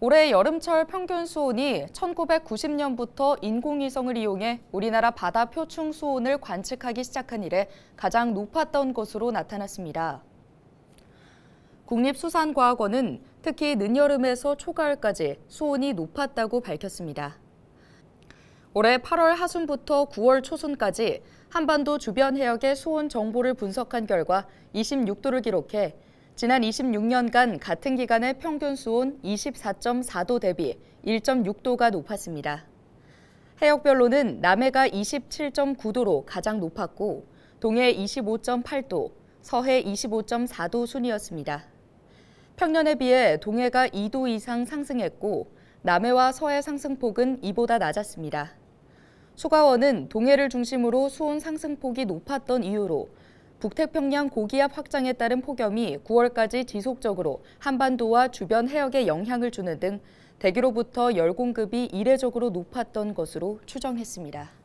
올해 여름철 평균 수온이 1990년부터 인공위성을 이용해 우리나라 바다 표층 수온을 관측하기 시작한 이래 가장 높았던 것으로 나타났습니다. 국립수산과학원은 특히 늦여름에서 초가을까지 수온이 높았다고 밝혔습니다. 올해 8월 하순부터 9월 초순까지 한반도 주변 해역의 수온 정보를 분석한 결과 26도를 기록해 지난 26년간 같은 기간의 평균 수온 24.4도 대비 1.6도가 높았습니다. 해역별로는 남해가 27.9도로 가장 높았고 동해 25.8도, 서해 25.4도 순이었습니다. 평년에 비해 동해가 2도 이상 상승했고 남해와 서해 상승폭은 이보다 낮았습니다. 소가원은 동해를 중심으로 수온 상승폭이 높았던 이유로 북태평양 고기압 확장에 따른 폭염이 9월까지 지속적으로 한반도와 주변 해역에 영향을 주는 등 대기로부터 열 공급이 이례적으로 높았던 것으로 추정했습니다.